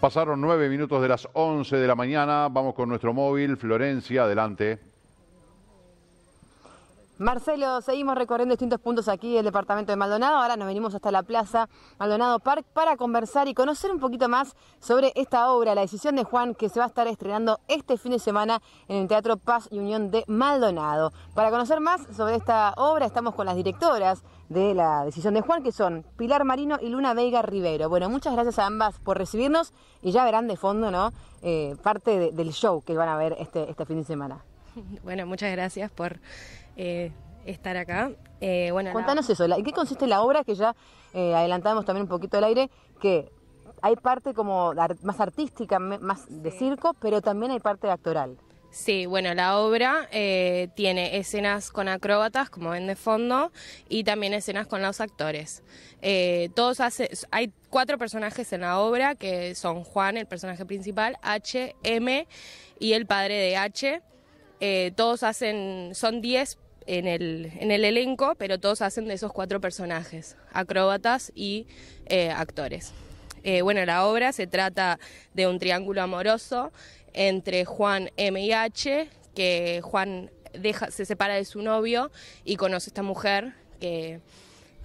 Pasaron nueve minutos de las once de la mañana. Vamos con nuestro móvil. Florencia, adelante. Marcelo, seguimos recorriendo distintos puntos aquí del departamento de Maldonado. Ahora nos venimos hasta la plaza Maldonado Park para conversar y conocer un poquito más sobre esta obra, La decisión de Juan, que se va a estar estrenando este fin de semana en el Teatro Paz y Unión de Maldonado. Para conocer más sobre esta obra, estamos con las directoras de La decisión de Juan, que son Pilar Marino y Luna Veiga Rivero. Bueno, muchas gracias a ambas por recibirnos y ya verán de fondo, ¿no? Eh, parte del show que van a ver este, este fin de semana. Bueno, muchas gracias por eh, estar acá. Eh, Cuéntanos eso, qué consiste la obra que ya eh, adelantamos también un poquito el aire? Que hay parte como más artística, más de circo, pero también hay parte actoral. Sí, bueno, la obra eh, tiene escenas con acróbatas, como ven de fondo, y también escenas con los actores. todos hace, hay cuatro personajes en la obra, que son Juan, el personaje principal, H, M y el padre de H. todos hacen, son 10 en el, elenco, pero todos hacen de esos cuatro personajes, acróbatas y eh, actores. Eh, bueno, la obra se trata de un triángulo amoroso entre Juan M y H, que Juan deja, se separa de su novio y conoce a esta mujer que,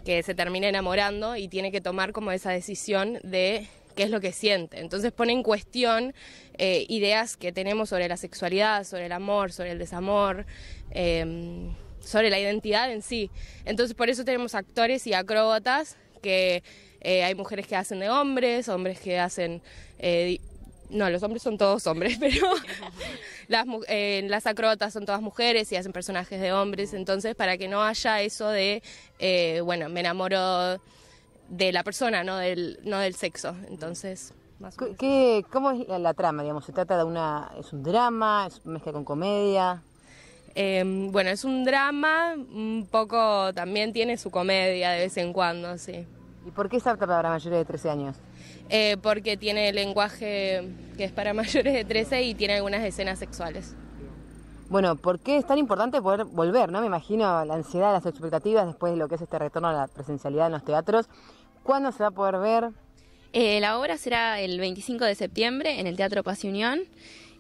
que se termina enamorando y tiene que tomar como esa decisión de qué es lo que siente. Entonces pone en cuestión eh, ideas que tenemos sobre la sexualidad, sobre el amor, sobre el desamor. Em, sobre la identidad en sí. Entonces por eso tenemos actores y acróbatas, que eh, hay mujeres que hacen de hombres, hombres que hacen... Eh, no, los hombres son todos hombres, pero las, eh, acróbatas son todas mujeres y hacen personajes de hombres, entonces para que no haya eso de, eh, bueno, me enamoro de la persona, no del, no del sexo. Entonces... ¿Qué, ¿Cómo es la, trama? Digamos, ¿Se trata de una... es un drama? ¿Es mezcla con comedia? Em, bueno, es un drama, un poco también tiene su comedia de vez en cuando, sí. ¿Y por qué es apta para mayores de 13 años? Eh, porque tiene lenguaje que es para mayores de 13 y tiene algunas escenas sexuales. Bueno, ¿por qué es tan importante poder volver? ¿no? Me imagino la ansiedad, las expectativas después de lo que es este retorno a la presencialidad en los teatros. ¿Cuándo se va a poder ver? Eh, la obra será el 25 de septiembre en el Teatro Paz y Unión.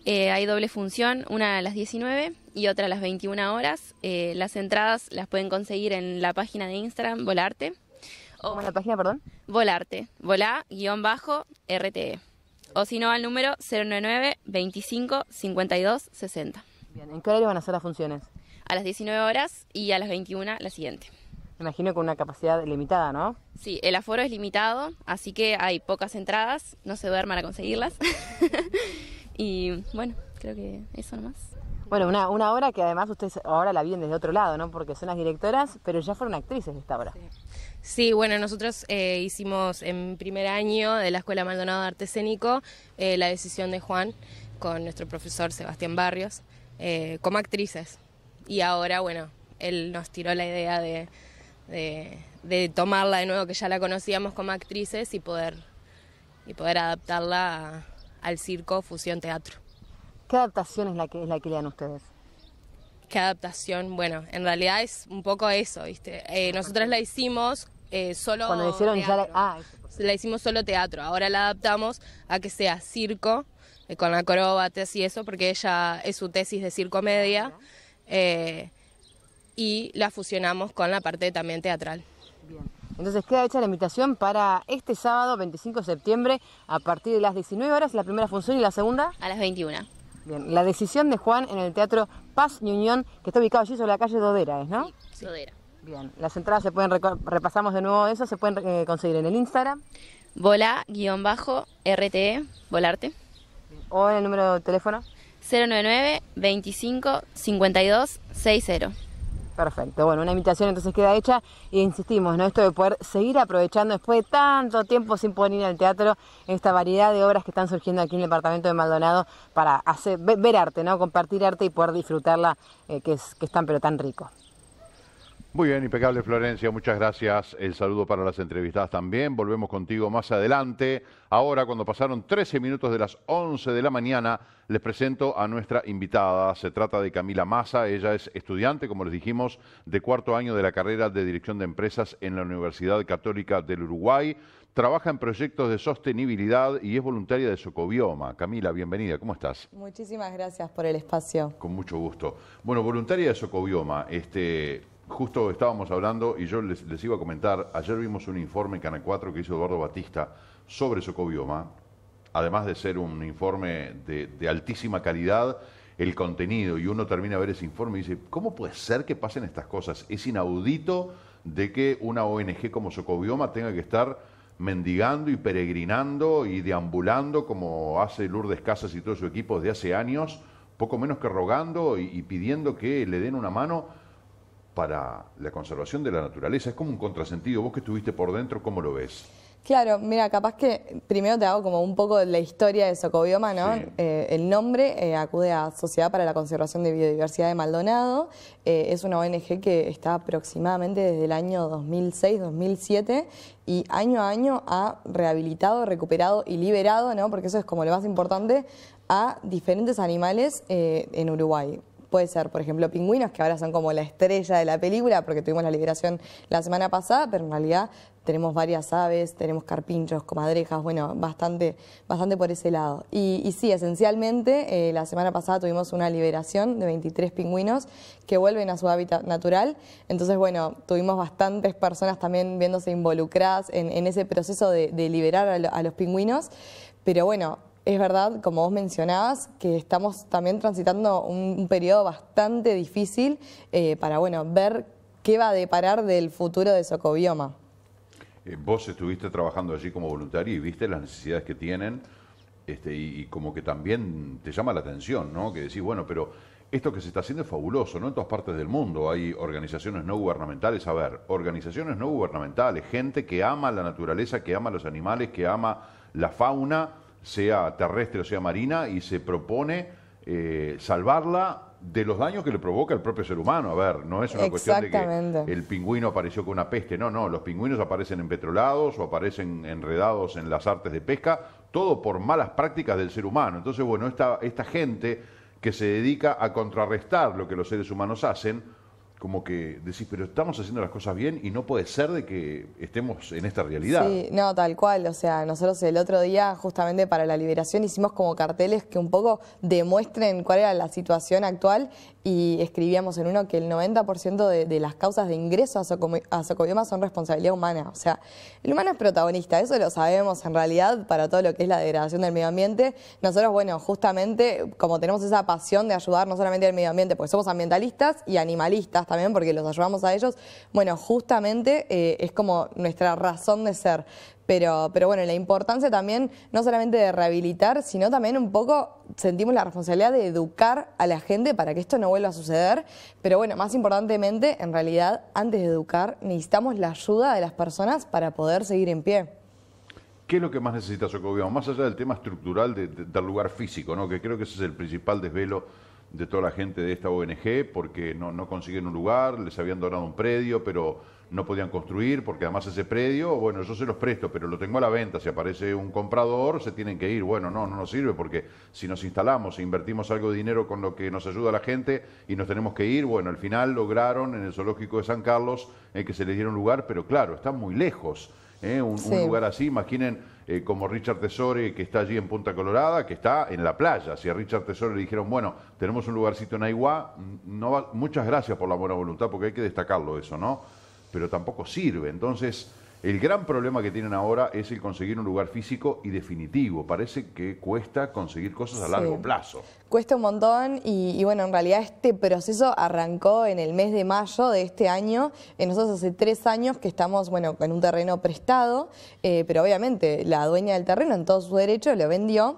Eh, hay doble función, una a las 19 y otra a las 21 horas. Eh, las entradas las pueden conseguir en la página de Instagram Volarte. O, ¿Cómo es la página, perdón? Volarte, volá-rte. O si no, al número 099 25 52 60. Bien, ¿en qué horario van a ser las funciones? A las 19 horas y a las 21 la siguiente. Me imagino con una capacidad limitada, ¿no? Sí, el aforo es limitado, así que hay pocas entradas, no se duerman a conseguirlas. Y bueno, creo que eso nomás. Bueno, una, una obra que además ustedes ahora la vienen desde otro lado, ¿no? Porque son las directoras, pero ya fueron actrices esta obra. Sí, bueno, nosotros eh, hicimos en primer año de la Escuela Maldonado de Arte Escénico eh, La Decisión de Juan con nuestro profesor Sebastián Barrios eh, como actrices. Y ahora, bueno, él nos tiró la idea de, de, tomarla de nuevo, que ya la conocíamos como actrices, y poder, y poder adaptarla a al circo Fusión Teatro. ¿Qué adaptación es la que, es la que le ustedes? ¿Qué adaptación? Bueno, en realidad es un poco eso, ¿viste? Eh, nosotras la hicimos eh, solo Cuando hicieron ya ah, la... hicimos solo teatro, ahora la adaptamos a que sea circo, eh, con acrobates y eso, porque ella es su tesis de circo media, ah, y la fusionamos con la parte también teatral. Entonces queda hecha la invitación para este sábado 25 de septiembre a partir de las 19 horas la primera función y la segunda. A las 21. Bien, la decisión de Juan en el Teatro Paz Unión, que está ubicado allí sobre la calle Dodera, ¿es no? Dodera. Bien, las entradas se pueden, repasamos de nuevo eso, se pueden eh, conseguir en el Instagram. E, Vola-RTE, volarte. O en el número de teléfono. 099 25 52 60. Perfecto, bueno, una invitación entonces queda hecha y insistimos, ¿no? Esto de poder seguir aprovechando después de tanto tiempo sin poder ir al teatro, esta variedad de obras que están surgiendo aquí en el departamento de Maldonado para hacer, ver arte, ¿no? Compartir arte y poder disfrutarla, eh, que, es, que es tan pero tan rico. Muy bien, impecable Florencia, muchas gracias. El saludo para las entrevistadas también. Volvemos contigo más adelante. Ahora, cuando pasaron 13 minutos de las 11 de la mañana, les presento a nuestra invitada. Se trata de Camila Massa. Ella es estudiante, como les dijimos, de cuarto año de la carrera de Dirección de Empresas en la Universidad Católica del Uruguay. Trabaja en proyectos de sostenibilidad y es voluntaria de Socobioma. Camila, bienvenida, ¿cómo estás? Muchísimas gracias por el espacio. Con mucho gusto. Bueno, voluntaria de Socobioma, este, Justo estábamos hablando y yo les, iba a comentar, ayer vimos un informe en Canal 4 que hizo Eduardo Batista sobre Socobioma, además de ser un informe de, altísima calidad, el contenido, y uno termina a ver ese informe y dice, ¿cómo puede ser que pasen estas cosas? Es inaudito de que una ONG como Socobioma tenga que estar mendigando y peregrinando y deambulando como hace Lourdes Casas y todo su equipo de hace años, poco menos que rogando y pidiendo que le den una mano para la conservación de la naturaleza. Es como un contrasentido. Vos que estuviste por dentro, ¿cómo lo ves? Claro, mira, capaz que primero te hago como un poco de la historia de Socobioma, ¿no? Eh, el nombre eh, acude a Sociedad para la Conservación de Biodiversidad de Maldonado. Eh, es una ONG que está aproximadamente desde el año 2006-2007 y año a año ha rehabilitado, recuperado y liberado, ¿no? Porque eso es como lo más importante, a diferentes animales en Uruguay puede ser, por ejemplo, pingüinos, que ahora son como la estrella de la película, porque tuvimos la liberación la semana pasada, pero en realidad tenemos varias aves, tenemos carpinchos, comadrejas, bueno, bastante, bastante por ese lado. Y, sí, esencialmente, eh, la semana pasada tuvimos una liberación de 23 pingüinos que vuelven a su hábitat natural. Entonces, bueno, tuvimos bastantes personas también viéndose involucradas en, ese proceso de, liberar a, a los pingüinos. Pero bueno, es verdad, como vos mencionabas, que estamos también transitando un, periodo bastante difícil eh, para bueno, ver qué va a deparar del futuro de Socobioma. Eh, vos estuviste trabajando allí como voluntario y viste las necesidades que tienen este, y, y, como que también te llama la atención, ¿no? Que decís, bueno, pero esto que se está haciendo es fabuloso, ¿no? En todas partes del mundo hay organizaciones no gubernamentales, a ver, organizaciones no gubernamentales, gente que ama la naturaleza, que ama los animales, que ama la fauna sea terrestre o sea marina, y se propone eh, salvarla de los daños que le provoca el propio ser humano. A ver, no es una cuestión de que el pingüino apareció con una peste. No, no, los pingüinos aparecen empetrolados o aparecen enredados en las artes de pesca, todo por malas prácticas del ser humano. Entonces, bueno, esta gente que se dedica a contrarrestar lo que los seres humanos hacen, como que decís, pero estamos haciendo las cosas bien y no puede ser de que estemos en esta realidad. Sí, no, tal cual. O sea, nosotros el otro día, justamente para la liberación, hicimos como carteles que un poco demuestren cuál era la situación actual y escribíamos en uno que el 90% de, las causas de ingreso a, son responsabilidad humana. O sea, el humano es protagonista, eso lo sabemos en realidad para todo lo que es la degradación del medio ambiente. Nosotros, bueno, justamente como tenemos esa pasión de ayudar no solamente al medio ambiente, porque somos ambientalistas y animalistas también, porque los ayudamos a ellos, bueno, justamente eh, es como nuestra razón de ser. Pero, pero bueno, la importancia también, no solamente de rehabilitar, sino también un poco sentimos la responsabilidad de educar a la gente para que esto no vuelva a suceder. Pero bueno, más importantemente, en realidad, antes de educar, necesitamos la ayuda de las personas para poder seguir en pie. ¿Qué es lo que más necesita Gobierno? Más allá del tema estructural del lugar físico, ¿no? que creo que ese es el principal desvelo de toda la gente de esta ONG porque no, no consiguen un lugar, les habían donado un predio, pero no podían construir porque además ese predio, bueno, yo se los presto, pero lo tengo a la venta, si aparece un comprador, se tienen que ir. Bueno, no, no nos sirve porque si nos instalamos e invertimos algo de dinero con lo que nos ayuda la gente y nos tenemos que ir, bueno, al final lograron en el zoológico de San Carlos eh, que se les diera un lugar, pero claro, están muy lejos. Eh, un lugar así, imaginen eh, como Richard Tesore, que está allí en Punta Colorada, que está en la playa. Si a Richard Tesore le dijeron, bueno, tenemos un lugarcito en Aiguá, mm, muchas gracias por la buena voluntad, porque hay que destacarlo eso, ¿no? Pero tampoco sirve. Entonces, el gran problema que tienen ahora es el conseguir un lugar físico y definitivo. Parece que cuesta conseguir cosas a largo plazo. Cuesta un montón y, bueno, en realidad este proceso arrancó en el mes de mayo de este año. Eh, nosotros hace tres años que estamos, bueno, en un terreno prestado, eh, pero obviamente la dueña del terreno en todo su derecho lo vendió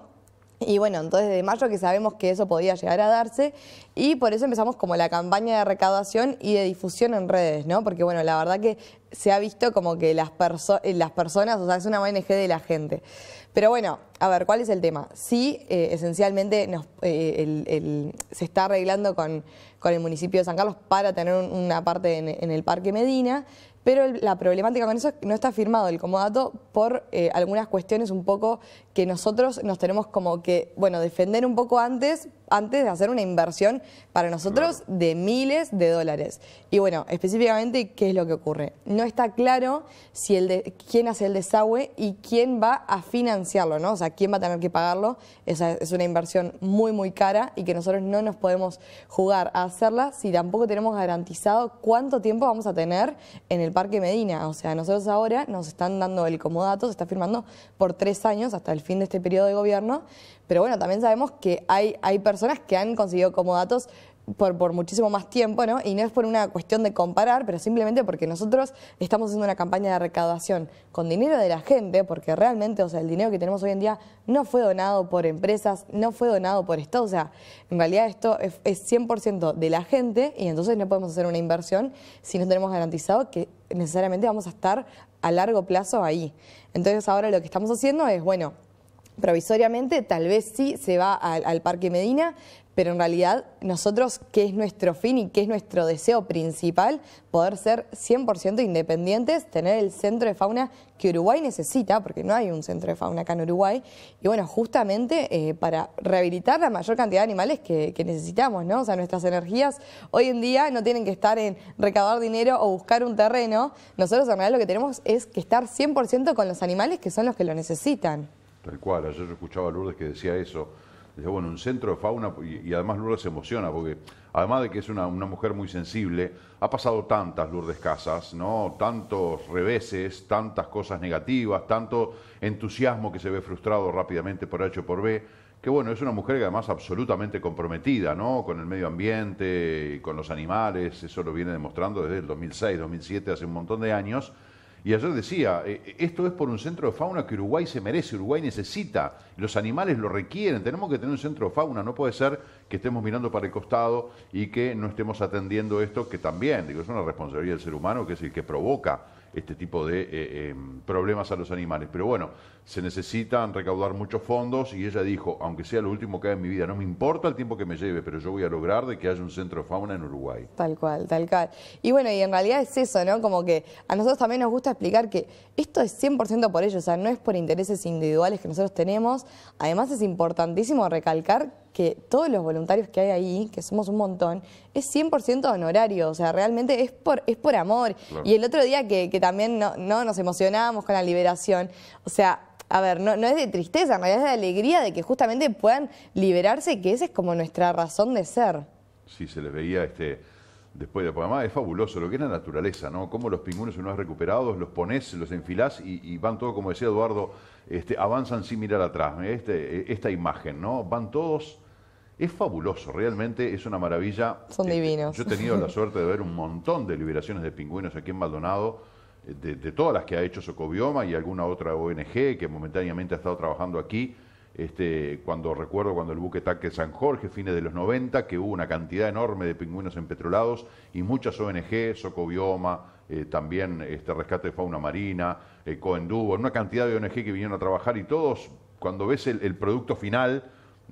y bueno, entonces de mayo que sabemos que eso podía llegar a darse y por eso empezamos como la campaña de recaudación y de difusión en redes, ¿no? Porque bueno, la verdad que se ha visto como que las, eh, personas, o sea, es una ONG de la gente. Pero bueno, a ver, ¿cuál es el tema? Sí, eh, esencialmente eh, se está arreglando con, el municipio de San Carlos para tener una parte en, el Parque Medina, pero la problemática con eso es que no está firmado el comodato por algunas cuestiones un poco que nosotros nos tenemos como que, bueno, defender un poco antes, antes de hacer una inversión para nosotros de miles de dólares. Y bueno, específicamente, ¿qué es lo que ocurre? No está claro si el de, quién hace el desagüe y quién va a financiarlo, ¿no? O sea, quién va a tener que pagarlo. Esa es una inversión muy, muy cara y que nosotros no nos podemos jugar a hacerla si tampoco tenemos garantizado cuánto tiempo vamos a tener en el Parque Medina. O sea, nosotros ahora nos están dando el comodato, se está firmando por tres años hasta el fin de este periodo de gobierno, pero bueno, también sabemos que hay, hay personas que han conseguido como por, por, muchísimo más tiempo, ¿no? Y no es por una cuestión de comparar, pero simplemente porque nosotros estamos haciendo una campaña de recaudación con dinero de la gente, porque realmente, o sea, el dinero que tenemos hoy en día no fue donado por empresas, no fue donado por Estado, o sea, en realidad esto es 100% de la gente y entonces no podemos hacer una inversión si no tenemos garantizado que necesariamente vamos a estar a largo plazo ahí. Entonces ahora lo que estamos haciendo es, bueno, provisoriamente, tal vez sí se va al, Parque Medina, pero en realidad nosotros, que es nuestro fin y qué es nuestro deseo principal? Poder ser 100% independientes, tener el centro de fauna que Uruguay necesita, porque no hay un centro de fauna acá en Uruguay, y bueno, justamente eh, para rehabilitar la mayor cantidad de animales que, que, necesitamos, ¿no? O sea, nuestras energías hoy en día no tienen que estar en recabar dinero o buscar un terreno, nosotros en realidad lo que tenemos es que estar 100% con los animales que son los que lo necesitan. Tal cual, ayer escuchaba a Lourdes que decía eso. Dice, bueno, un centro de fauna, y, además Lourdes se emociona, porque además de que es una, mujer muy sensible, ha pasado tantas Lourdes Casas, ¿no? Tantos reveses, tantas cosas negativas, tanto entusiasmo que se ve frustrado rápidamente por H o por B, que bueno, es una mujer que además absolutamente comprometida, ¿no? Con el medio ambiente, con los animales, eso lo viene demostrando desde el 2006, 2007, hace un montón de años y ayer decía, eh, esto es por un centro de fauna que Uruguay se merece, Uruguay necesita, los animales lo requieren, tenemos que tener un centro de fauna, no puede ser que estemos mirando para el costado y que no estemos atendiendo esto, que también, digo, es una responsabilidad del ser humano, que es el que provoca este tipo de eh, em, problemas a los animales. Pero bueno, se necesitan recaudar muchos fondos y ella dijo, aunque sea lo último que haga en mi vida, no me importa el tiempo que me lleve, pero yo voy a lograr de que haya un centro de fauna en Uruguay. Tal cual, tal cual. Y bueno, y en realidad es eso, ¿no? Como que a nosotros también nos gusta explicar que esto es 100% por ellos, o sea, no es por intereses individuales que nosotros tenemos. Además es importantísimo recalcar que todos los voluntarios que hay ahí, que somos un montón, es 100% honorario, o sea, realmente es por, es por amor. Y el otro día que, también no, no, nos emocionábamos con la liberación, o sea, a ver, no, no es de tristeza, en realidad es de alegría de que justamente puedan liberarse, que esa es como nuestra razón de ser. Sí, se les veía este, después de Panamá. Es fabuloso lo que es la naturaleza, ¿no? Cómo los pingüinos, unos recuperado, los pones, los enfilás y, van todos, como decía Eduardo, este, avanzan sin mirar atrás. ¿eh? Este, e, esta imagen, ¿no? Van todos es fabuloso, realmente es una maravilla. Son este, divinos. Yo he tenido la suerte de ver un montón de liberaciones de pingüinos aquí en Maldonado, eh, de, todas las que ha hecho Socobioma y alguna otra ONG que momentáneamente ha estado trabajando aquí. Este, cuando recuerdo cuando el buque Taque San Jorge, fines de los 90, que hubo una cantidad enorme de pingüinos empetrolados y muchas ONG, Socobioma, eh, también este, Rescate de Fauna Marina, eh, una cantidad de ONG que vinieron a trabajar y todos, cuando ves el producto final,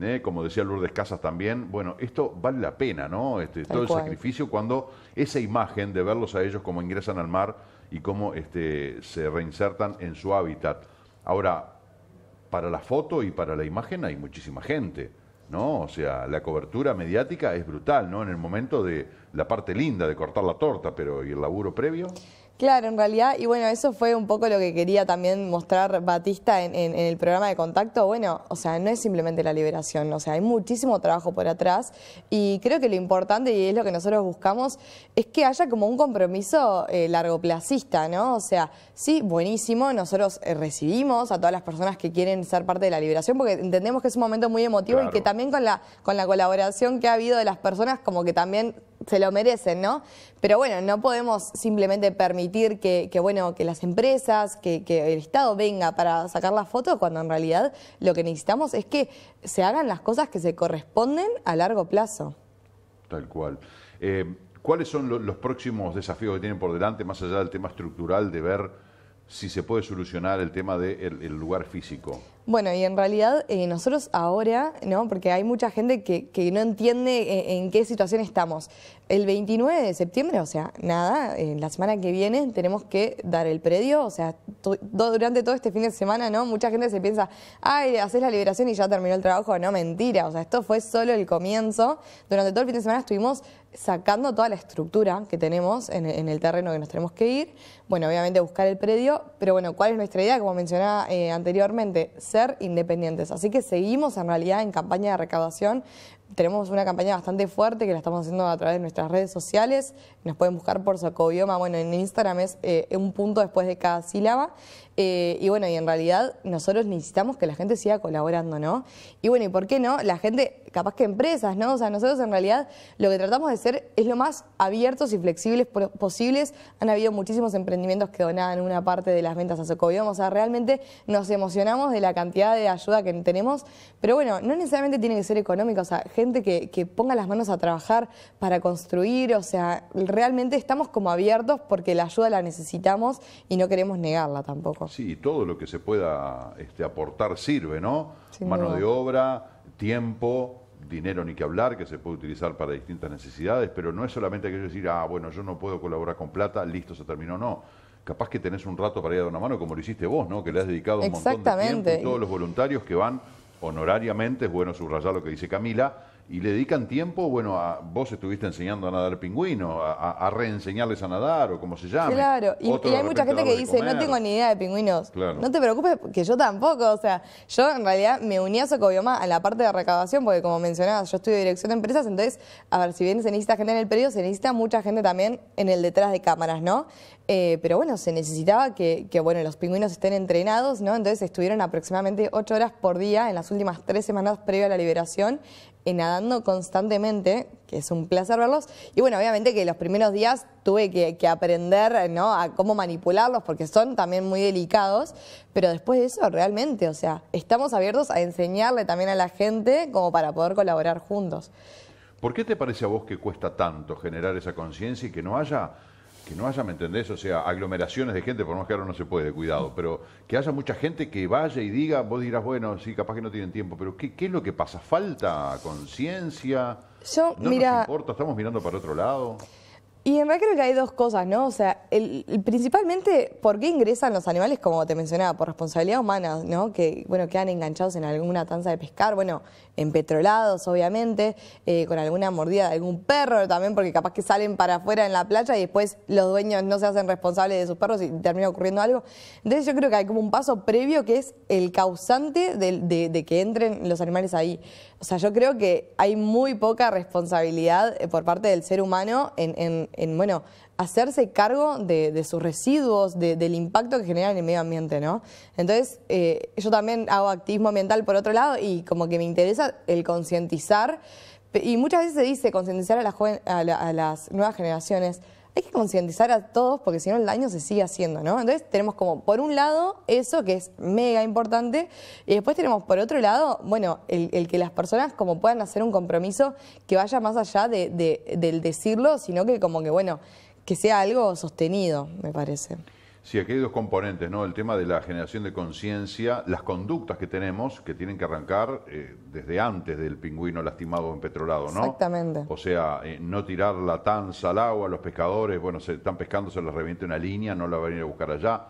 ¿eh? como decía Lourdes Casas también, bueno, esto vale la pena, ¿no? Este, todo el sacrificio cuando esa imagen de verlos a ellos como ingresan al mar y cómo este, se reinsertan en su hábitat. Ahora, para la foto y para la imagen hay muchísima gente, ¿no? O sea, la cobertura mediática es brutal, ¿no? En el momento de la parte linda de cortar la torta, pero ¿y el laburo previo? Claro, en realidad, y bueno, eso fue un poco lo que quería también mostrar Batista en, el programa de contacto. Bueno, o sea, no es simplemente la liberación, o sea, hay muchísimo trabajo por atrás y creo que lo importante, y es lo que nosotros buscamos, es que haya como un compromiso eh, largoplacista, ¿no? O sea, sí, buenísimo, nosotros eh, recibimos a todas las personas que quieren ser parte de la liberación porque entendemos que es un momento muy emotivo y que también con la, con la colaboración que ha habido de las personas, como que también se lo merecen, ¿no? Pero bueno, no podemos simplemente permitir que, bueno, que las empresas, que, el Estado venga para sacar la foto, cuando en realidad lo que necesitamos es que se hagan las cosas que se corresponden a largo plazo. Tal cual. Eh, ¿Cuáles son los próximos desafíos que tienen por delante, más allá del tema estructural de ver si se puede solucionar el tema del el lugar físico. Bueno, y en realidad eh, nosotros ahora, ¿no? porque hay mucha gente que, no entiende eh, en, qué situación estamos. El 29 de septiembre, o sea, nada, en eh, la semana que viene tenemos que dar el predio, o sea, durante todo este fin de semana, ¿no? Mucha gente se piensa, ay, haces la liberación y ya terminó el trabajo. No, mentira, o sea, esto fue solo el comienzo. Durante todo el fin de semana estuvimos sacando toda la estructura que tenemos en, el terreno que nos tenemos que ir. Bueno, obviamente buscar el predio, pero bueno, ¿cuál es nuestra idea? Como mencionaba eh, anteriormente, ser independientes. Así que seguimos en realidad en campaña de recaudación tenemos una campaña bastante fuerte que la estamos haciendo a través de nuestras redes sociales. Nos pueden buscar por Socobioma. Bueno, en Instagram es eh, un punto después de cada sílaba. Eh, y bueno, y en realidad nosotros necesitamos que la gente siga colaborando, ¿no? Y bueno, ¿y por qué no? La gente, capaz que empresas, ¿no? O sea, nosotros en realidad lo que tratamos de ser es lo más abiertos y flexibles posibles. Han habido muchísimos emprendimientos que donaban una parte de las ventas a Socobioma. O sea, realmente nos emocionamos de la cantidad de ayuda que tenemos. Pero bueno, no necesariamente tiene que ser económica. O sea, gente que, ponga las manos a trabajar para construir, o sea, realmente estamos como abiertos porque la ayuda la necesitamos y no queremos negarla tampoco. Sí, todo lo que se pueda este, aportar sirve, ¿no? Mano de obra, tiempo, dinero ni que hablar, que se puede utilizar para distintas necesidades, pero no es solamente aquello de decir, ah, bueno, yo no puedo colaborar con plata, listo, se terminó, no capaz que tenés un rato para ir a dar una mano, como lo hiciste vos, ¿no? Que le has dedicado un montón de tiempo y todos los voluntarios que van honorariamente, es bueno subrayar lo que dice Camila, y le dedican tiempo, bueno, a, vos estuviste enseñando a nadar pingüino, a, reenseñarles a nadar o como se llama. Claro, y, hay mucha gente que dice, no tengo ni idea de pingüinos. No te preocupes, que yo tampoco, o sea, yo en realidad me uní a Socobioma a la parte de recaudación, porque como mencionabas, yo estudio dirección de empresas, entonces, a ver, si bien se necesita gente en el periodo, se necesita mucha gente también en el detrás de cámaras, ¿no? Eh, pero bueno, se necesitaba que, bueno, los pingüinos estén entrenados, ¿no? Entonces estuvieron aproximadamente ocho horas por día en las últimas tres semanas previo a la liberación eh, nadando constantemente, que es un placer verlos. Y bueno, obviamente que los primeros días tuve que, que aprender ¿no? a cómo manipularlos porque son también muy delicados, pero después de eso realmente, o sea, estamos abiertos a enseñarle también a la gente como para poder colaborar juntos. ¿Por qué te parece a vos que cuesta tanto generar esa conciencia y que no haya que no haya, ¿me entendés? O sea, aglomeraciones de gente, por más que ahora no se puede, cuidado, pero que haya mucha gente que vaya y diga, vos dirás, bueno, sí, capaz que no tienen tiempo, pero ¿qué, qué es lo que pasa? ¿Falta conciencia? ¿No mira, nos importa? ¿Estamos mirando para otro lado? Y en realidad creo que hay dos cosas, ¿no? O sea, el, principalmente, ¿por qué ingresan los animales, como te mencionaba, por responsabilidad humana, ¿no? Que, bueno, quedan enganchados en alguna tanza de pescar, bueno, empetrolados, obviamente, eh, con alguna mordida de algún perro también, porque capaz que salen para afuera en la playa y después los dueños no se hacen responsables de sus perros y termina ocurriendo algo. Entonces yo creo que hay como un paso previo que es el causante de que entren los animales ahí. O sea, yo creo que hay muy poca responsabilidad eh, por parte del ser humano en, bueno, hacerse cargo de, sus residuos, del impacto que generan en el medio ambiente, ¿no? Entonces, eh, yo también hago activismo ambiental por otro lado y como que me interesa el concientizar, y muchas veces se dice concientizar a las nuevas generaciones, hay que concientizar a todos porque si no el daño se sigue haciendo, ¿no? Entonces tenemos como por un lado eso que es mega importante y después tenemos por otro lado, bueno, el, que las personas como puedan hacer un compromiso que vaya más allá de, del decirlo, sino que como que, bueno, que sea algo sostenido, me parece. Sí, aquí hay dos componentes, ¿no? El tema de la generación de conciencia, las conductas que tenemos que tienen que arrancar eh, desde antes del pingüino lastimado empetrolado, ¿no? Exactamente. O sea, eh, no tirar la tanza al agua, los pescadores, bueno, se están pescando, se les revienta una línea, no la van a ir a buscar allá,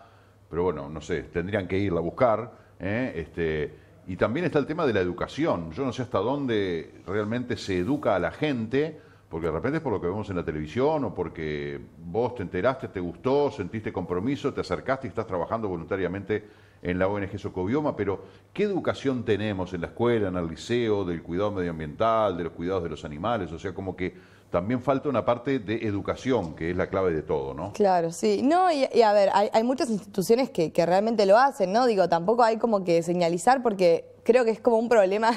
pero bueno, no sé, tendrían que irla a buscar, ¿eh? este, y también está el tema de la educación. Yo no sé hasta dónde realmente se educa a la gente porque de repente es por lo que vemos en la televisión o porque vos te enteraste, te gustó, sentiste compromiso, te acercaste y estás trabajando voluntariamente en la ONG Socobioma, pero ¿qué educación tenemos en la escuela, en el liceo, del cuidado medioambiental, de los cuidados de los animales? O sea, como que también falta una parte de educación, que es la clave de todo, ¿no? Claro, sí. No, y, a ver, hay, muchas instituciones que, que, realmente lo hacen, ¿no? Digo, tampoco hay como que señalizar porque creo que es como un problema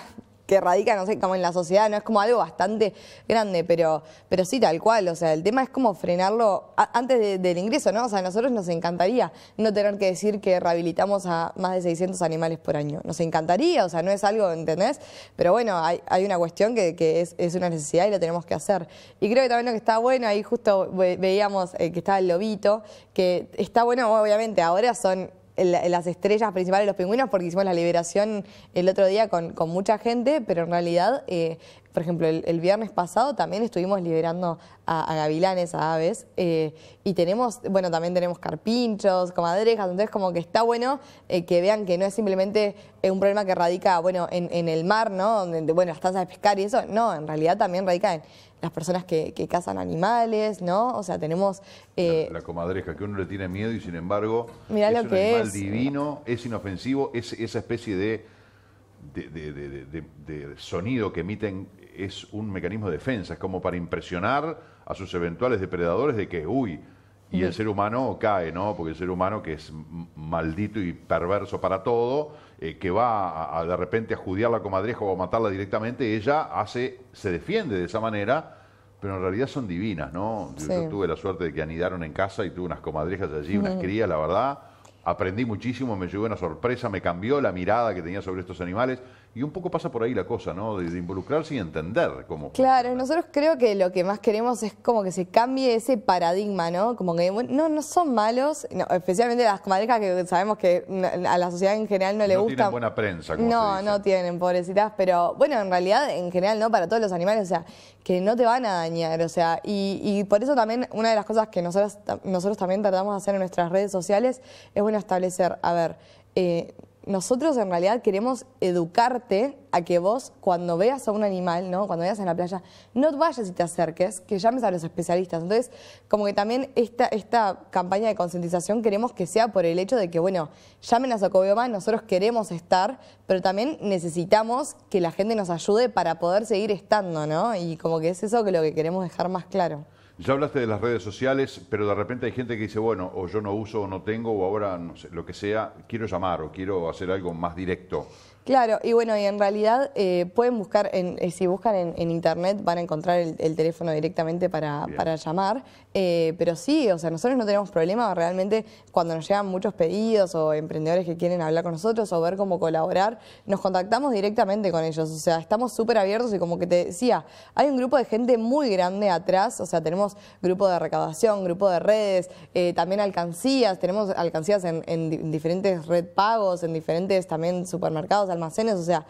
que radica, no sé, como en la sociedad, no es como algo bastante grande, pero, pero sí, tal cual, o sea, el tema es como frenarlo antes del ingreso, ¿no? O sea, a nosotros nos encantaría no tener que decir que rehabilitamos a más de 600 animales por año, nos encantaría, o sea, no es algo, ¿entendés? Pero bueno, hay, una cuestión que, es, una necesidad y lo tenemos que hacer. Y creo que también lo que está bueno, ahí justo veíamos eh, que estaba el lobito, que está bueno, obviamente, ahora son las estrellas principales de los pingüinos porque hicimos la liberación el otro día con, mucha gente, pero en realidad, eh, por ejemplo, el, viernes pasado también estuvimos liberando a, gavilanes, a aves, eh, y tenemos, bueno, también tenemos carpinchos, comadrejas, entonces como que está bueno eh, que vean que no es simplemente un problema que radica, bueno, en, en el mar, ¿no? Donde, bueno, las a de pescar y eso, no, en realidad también radica en las personas que, cazan animales, ¿no? O sea, tenemos... Eh, la, comadreja, que uno le tiene miedo y sin embargo es un animal divino, es inofensivo, es esa especie de, de sonido que emiten es un mecanismo de defensa, es como para impresionar a sus eventuales depredadores de que, uy, y el ser humano cae, ¿no? Porque el ser humano que es maldito y perverso para todo, eh, que va de repente a judiar la comadreja o a matarla directamente, ella hace, se defiende de esa manera, pero en realidad son divinas, ¿no? Yo tuve la suerte de que anidaron en casa y tuve unas comadrejas allí, unas crías, la verdad. Aprendí muchísimo, me llevó una sorpresa, me cambió la mirada que tenía sobre estos animales. Y un poco pasa por ahí la cosa, ¿no? De, involucrarse y entender cómo. Claro, nosotros creo que lo que más queremos es como que se cambie ese paradigma, ¿no? Como que no, no son malos, especialmente las comadrejas que sabemos que a la sociedad en general no le gusta. No tienen buena prensa, como No, no tienen, pobrecitas, pero bueno, en realidad, en general, no para todos los animales, o sea, que no te van a dañar, o sea, y, por eso también una de las cosas que nosotros, nosotros también tratamos de hacer en nuestras redes sociales es bueno establecer, a ver, eh, nosotros en realidad queremos educarte a que vos cuando veas a un animal, ¿no? cuando veas en la playa, no vayas y te acerques, que llames a los especialistas. Entonces, como que también esta, esta campaña de concientización queremos que sea por el hecho de que, bueno, llamen a Socobioma, nosotros queremos estar, pero también necesitamos que la gente nos ayude para poder seguir estando, ¿no? Y como que es eso que lo que queremos dejar más claro. Ya hablaste de las redes sociales, pero de repente hay gente que dice, bueno, o yo no uso o no tengo, o ahora no sé, lo que sea, quiero llamar o quiero hacer algo más directo. Claro, y bueno, y en realidad eh, pueden buscar, en, eh, si buscan en, internet van a encontrar el, teléfono directamente para, llamar, eh, pero sí, o sea, nosotros no tenemos problema realmente cuando nos llegan muchos pedidos o emprendedores que quieren hablar con nosotros o ver cómo colaborar, nos contactamos directamente con ellos, o sea, estamos súper abiertos y como que te decía, hay un grupo de gente muy grande atrás, o sea, tenemos grupo de recaudación, grupo de redes, también alcancías, tenemos alcancías en, en diferentes red pagos, en diferentes también supermercados, o sea,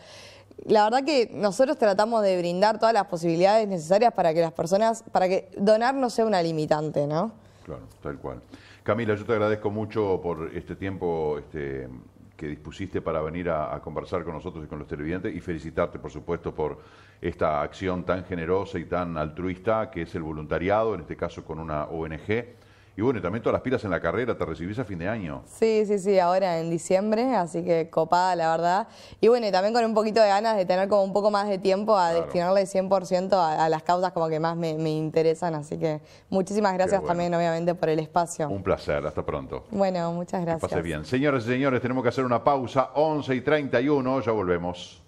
la verdad que nosotros tratamos de brindar todas las posibilidades necesarias para que las personas, para que donar no sea una limitante, ¿no? Claro, tal cual. Camila, yo te agradezco mucho por este tiempo este, que dispusiste para venir a, conversar con nosotros y con los televidentes y felicitarte, por supuesto, por esta acción tan generosa y tan altruista que es el voluntariado, en este caso con una ONG. Y bueno, también todas las pilas en la carrera, te recibís a fin de año. Sí, sí, sí, ahora en diciembre, así que copada, la verdad. Y bueno, y también con un poquito de ganas de tener como un poco más de tiempo a destinarle destinarle 100% a, a, las causas como que más me, interesan. Así que muchísimas gracias también, obviamente, por el espacio. Un placer, hasta pronto. Bueno, muchas gracias. Que pase bien. Señores y señores, tenemos que hacer una pausa, 11 y 31, ya volvemos.